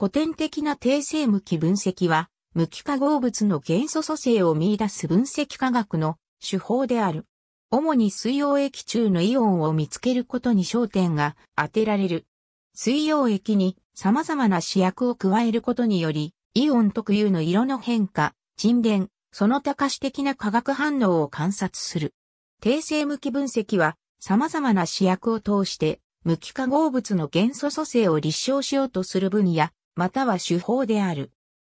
古典的な定性無機分析は、無機化合物の元素組成を見出す分析科学の手法である。主に水溶液中のイオンを見つけることに焦点が当てられる。水溶液に様々な試薬を加えることにより、イオン特有の色の変化、沈殿、その他可視的な化学反応を観察する。定性無機分析は、様々な試薬を通して、無機化合物の元素組成を立証しようとする分野、または手法である。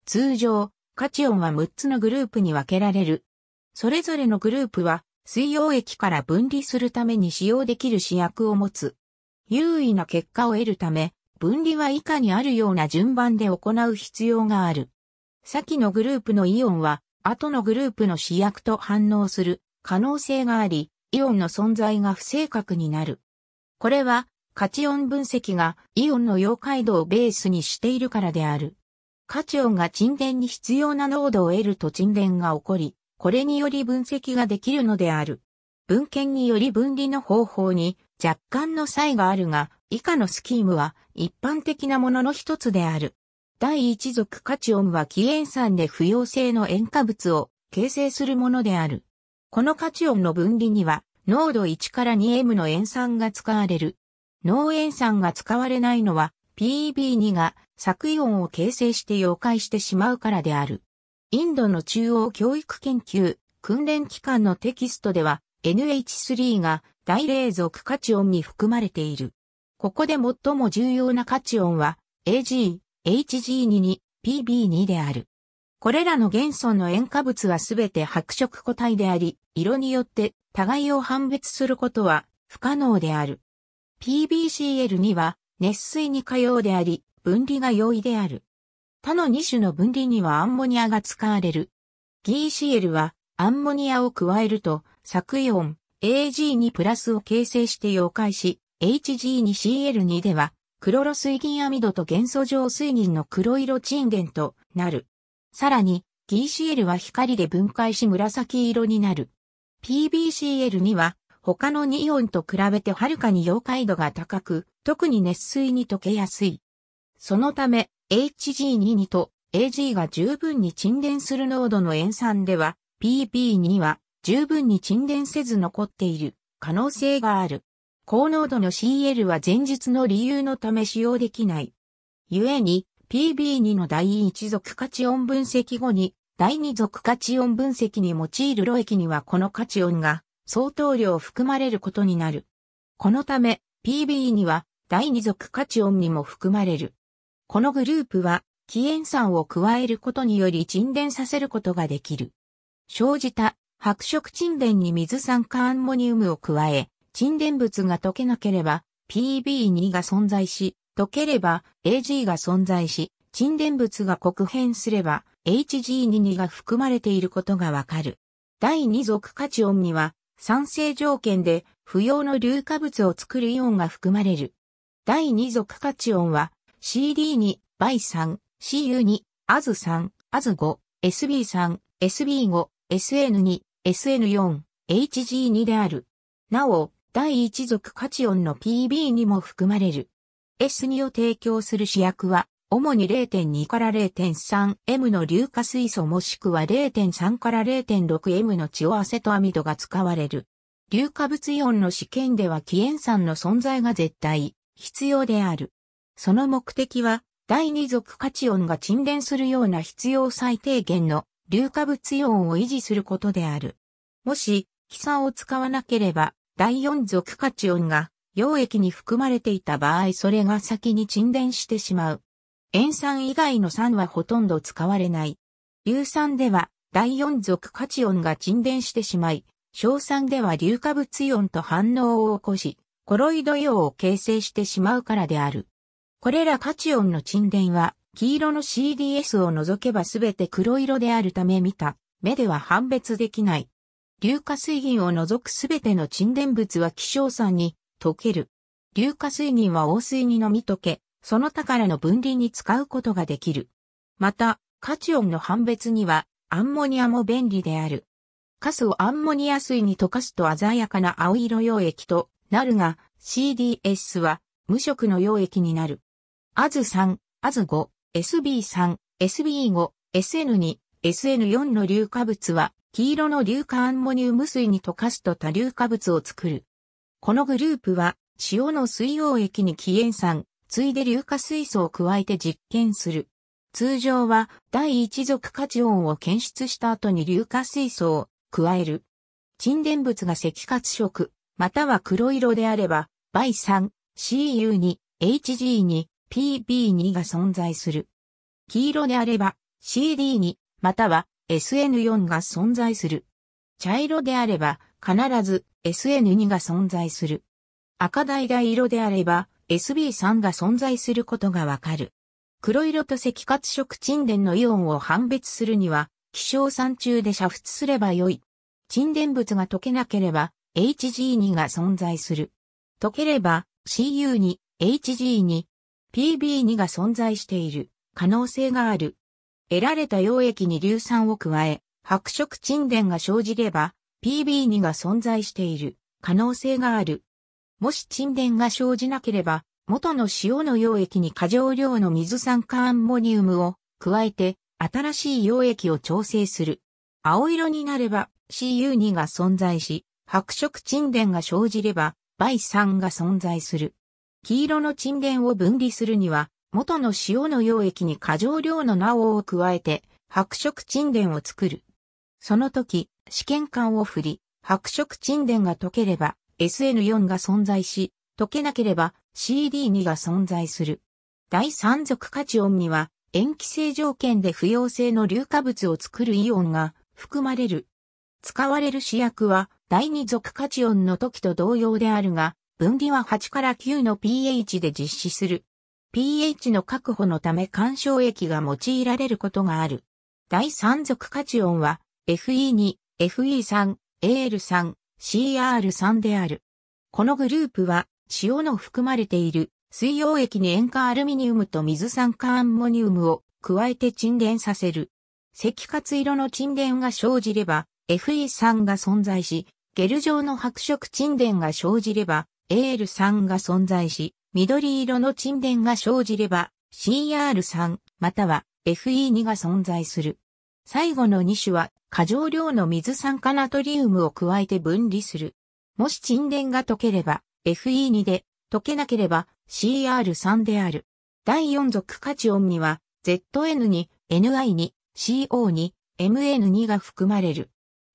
通常、カチオンは6つのグループに分けられる。それぞれのグループは、水溶液から分離するために使用できる試薬を持つ。優位な結果を得るため、分離は以下にあるような順番で行う必要がある。先のグループのイオンは、後のグループの試薬と反応する可能性があり、イオンの存在が不正確になる。これは、カチオン分析がイオンの溶解度をベースにしているからである。カチオンが沈殿に必要な濃度を得ると沈殿が起こり、これにより分析ができるのである。文献により分離の方法に若干の差異があるが、以下のスキームは一般的なものの一つである。第一族カチオンはキエ酸で不溶性の塩化物を形成するものである。このカチオンの分離には濃度1から 2M の塩酸が使われる。農塩酸が使われないのは PEB2 が作用を形成して溶解してしまうからである。インドの中央教育研究訓練機関のテキストでは NH3 が大冷属価値音に含まれている。ここで最も重要な価値音は AG、HG2 に PB2 である。これらの元素の塩化物はすべて白色個体であり、色によって互いを判別することは不可能である。PBCL2 は熱水に可用であり、分離が容易である。他の2種の分離にはアンモニアが使われる。GCL はアンモニアを加えると、作用、AG2 プラスを形成して溶解し、HG2CL2 では、クロロ水銀アミドと元素上水銀の黒色沈殿となる。さらに、GCL は光で分解し紫色になる。PBCL2 は他の2オンと比べてはるかに溶解度が高く、特に熱水に溶けやすい。そのため、HG22 と AG が十分に沈殿する濃度の塩酸では、PP2 は十分に沈殿せず残っている可能性がある。高濃度の CL は前述の理由のため使用できない。故に、PB2 の第1属価値音分析後に、第2属価値音分析に用いる炉液にはこの価値音が相当量含まれることになる。このため PB には第二族価値音にも含まれる。このグループは、起塩酸を加えることにより沈殿させることができる。生じた白色沈殿に水酸化アンモニウムを加え、沈殿物が溶けなければ PB2 が存在し、溶ければ AG が存在し、沈殿物が黒変すれば HG22 が含まれていることがわかる。第二族価値音には酸性条件で不要の硫化物を作るイオンが含まれる。第2属価値音は CD2、バイ3、CU2、アズ3、アズ5、SB3、SB5、SN2、SN4、HG2 である。なお、第1属価値音の PB にも含まれる。S2 を提供する試薬は主に0.2から 0.3M の硫化水素もしくは0.3から 0.6M のチオアセトアミドが使われる。硫化物イオンの試験ではキエン酸の存在が絶対必要である。その目的は、第二族価値音が沈殿するような必要最低限の硫化物イオンを維持することである。もし、基サを使わなければ、第四族価値音が溶液に含まれていた場合それが先に沈殿してしまう。塩酸以外の酸はほとんど使われない。硫酸では第四族カチオンが沈殿してしまい、硝酸では硫化物イオンと反応を起こし、コロイドイオンを形成してしまうからである。これらカチオンの沈殿は、黄色の CDS を除けばすべて黒色であるため見た、目では判別できない。硫化水銀を除くすべての沈殿物は希少酸に溶ける。硫化水銀は黄水に飲み溶け、その他からの分離に使うことができる。また、カチオンの判別にはアンモニアも便利である。カスをアンモニア水に溶かすと鮮やかな青色溶液となるが、CDS は無色の溶液になる。アズ3、アズ5、SB3、SB5、SN2、SN4 の硫化物は黄色の硫化アンモニウム水に溶かすと多硫化物を作る。このグループは塩の水溶液に起塩酸、ついで硫化水素を加えて実験する。通常は第一族価値音を検出した後に硫化水素を加える。沈殿物が赤褐色、または黒色であれば、倍 3CU2、HG2、PB2 が存在する。黄色であれば CD2 または SN4 が存在する。茶色であれば必ず SN2 が存在する。赤橙色であれば SB3 が存在することがわかる。黒色と赤褐色沈殿のイオンを判別するには、希少酸中で煮沸すればよい。沈殿物が溶けなければ、HG2 が存在する。溶ければ、CU2、HG2、PB2 が存在している可能性がある。得られた溶液に硫酸を加え、白色沈殿が生じれば、PB2 が存在している可能性がある。もし沈殿が生じなければ、元の塩の溶液に過剰量の水酸化アンモニウムを加えて、新しい溶液を調整する。青色になれば CU2 が存在し、白色沈殿が生じれば、バイ3が存在する。黄色の沈殿を分離するには、元の塩の溶液に過剰量のナオを加えて、白色沈殿を作る。その時、試験管を振り、白色沈殿が溶ければ、SN4 が存在し、解けなければ CD2 が存在する。第三族価値音には、塩基性条件で不溶性の硫化物を作るイオンが含まれる。使われる試薬は、第二族価値音の時と同様であるが、分離は8から9の pH で実施する。pH の確保のため干渉液が用いられることがある。第三族価値音は、FE2、FE3、AL3、CR3 である。このグループは、塩の含まれている水溶液に塩化アルミニウムと水酸化アンモニウムを加えて沈殿させる。赤活色の沈殿が生じれば、FE3 が存在し、ゲル状の白色沈殿が生じれば、AL3 が存在し、緑色の沈殿が生じれば、CR3 または FE2 が存在する。最後の2種は過剰量の水酸化ナトリウムを加えて分離する。もし沈殿が溶ければ FE2 で、溶けなければ CR3 である。第4族カチオンには ZN に NI に CO に MN2 が含まれる。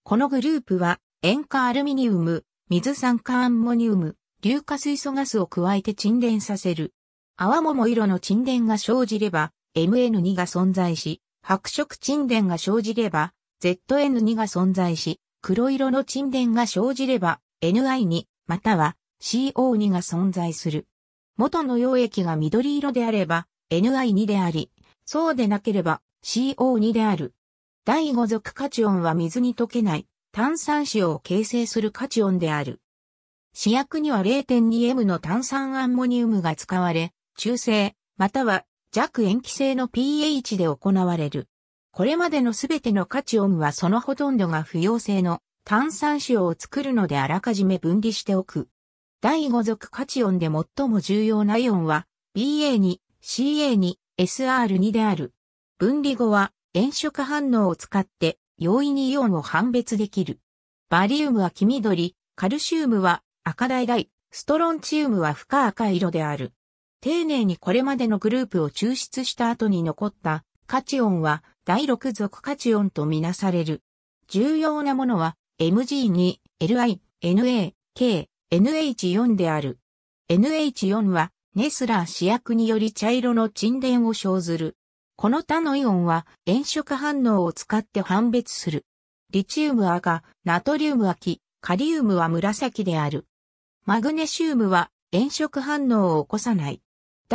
このグループは塩化アルミニウム、水酸化アンモニウム、硫化水素ガスを加えて沈殿させる。泡桃色の沈殿が生じれば MN2 が存在し、白色沈殿が生じれば、ZN2 が存在し、黒色の沈殿が生じれば、NI2 または CO2 が存在する。元の溶液が緑色であれば、NI2 であり、そうでなければ CO2 である。第5属カチオンは水に溶けない炭酸塩を形成するカチオンである。試薬には 0.2M の炭酸アンモニウムが使われ、中性、または弱塩基性の pH で行われる。これまでのすべてのカチオンはそのほとんどが不溶性の炭酸塩を作るのであらかじめ分離しておく。第5属カチオンで最も重要なイオンは BA2、CA2、SR2 である。分離後は炎色反応を使って容易にイオンを判別できる。バリウムは黄緑、カルシウムは赤橙、ストロンチウムは深赤色である。丁寧にこれまでのグループを抽出した後に残ったカチオンは第6属カチオンとみなされる。重要なものは MG2、LI、NA、K、NH4 である。NH4 はネスラー試薬により茶色の沈殿を生ずる。この他のイオンは炎色反応を使って判別する。リチウムは赤、ナトリウムは黄、カリウムは紫である。マグネシウムは炎色反応を起こさない。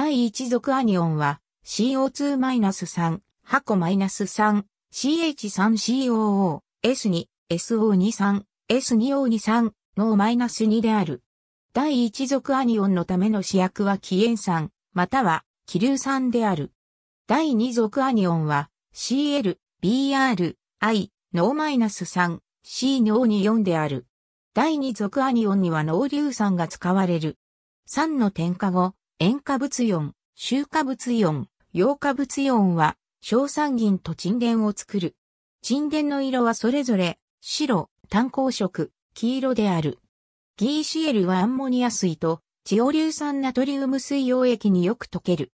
第1族アニオンは CO2-3、箱 -3、CH3COO、S2、SO23、S2O23 の -2 である。第1族アニオンのための主役はキエン酸、または気硫酸である。第2族アニオンは CL、BR、I、ノー -3、C の O24 である。第2族アニオンには濃硫酸が使われる。酸の添加後、塩化物イオン、臭化物イオン、溶化物イオンは、硝酸銀と沈殿を作る。沈殿の色はそれぞれ、白、炭鉱色、黄色である。ギーシエルはアンモニア水と、チオ硫酸ナトリウム水溶液によく溶ける。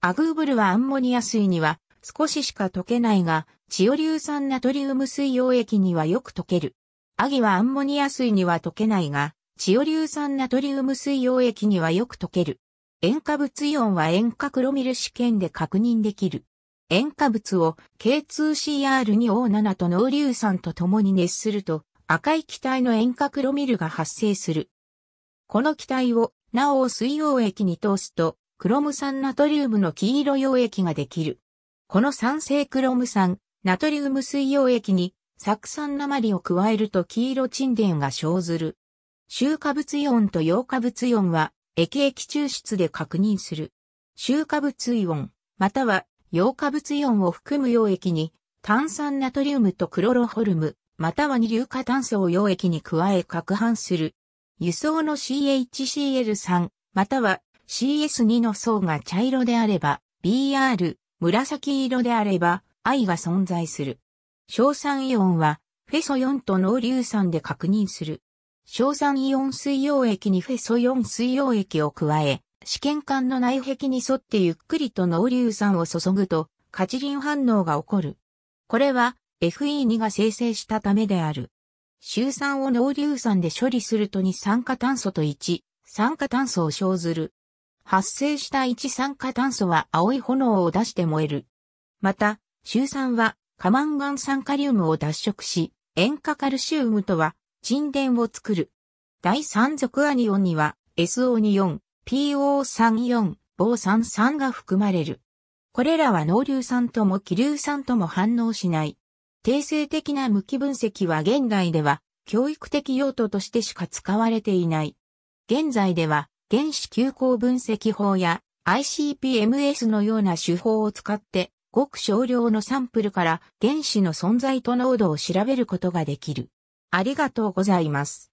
アグーブルはアンモニア水には、少ししか溶けないが、チオ硫酸ナトリウム水溶液にはよく溶ける。アギはアンモニア水には溶けないが、チオ硫酸ナトリウム水溶液にはよく溶ける。塩化物イオンは塩化クロミル試験で確認できる。塩化物を K2CR2O7 と濃硫酸と共に熱すると赤い気体の塩化クロミルが発生する。この気体をなお水溶液に通すとクロム酸ナトリウムの黄色溶液ができる。この酸性クロム酸ナトリウム水溶液に酢酸鉛を加えると黄色沈殿が生ずる。臭化物イオンと溶化物イオンは液液抽出で確認する。臭化物イオン、または溶化物イオンを含む溶液に、炭酸ナトリウムとクロロホルム、または二硫化炭素を溶液に加え攪拌する。輸送の CHCl3、または CS2 の層が茶色であれば、BR、紫色であれば、I が存在する。硝酸イオンは、フェソ4と濃硫酸で確認する。硝酸イオン水溶液にフェソイオン水溶液を加え、試験管の内壁に沿ってゆっくりと濃硫酸を注ぐと、カチリン反応が起こる。これは FE2 が生成したためである。周酸を濃硫酸で処理すると2酸化炭素と1酸化炭素を生ずる。発生した1酸化炭素は青い炎を出して燃える。また、周酸はカマンガン酸カリウムを脱色し、塩化カルシウムとは沈殿を作る。第三族アニオンには SO 2 4、PO34、BO33 が含まれる。これらは濃硫酸とも気硫酸とも反応しない。定性的な無機分析は現代では教育的用途としてしか使われていない。現在では原子急行分析法や ICP-MS のような手法を使ってごく少量のサンプルから原子の存在と濃度を調べることができる。ありがとうございます。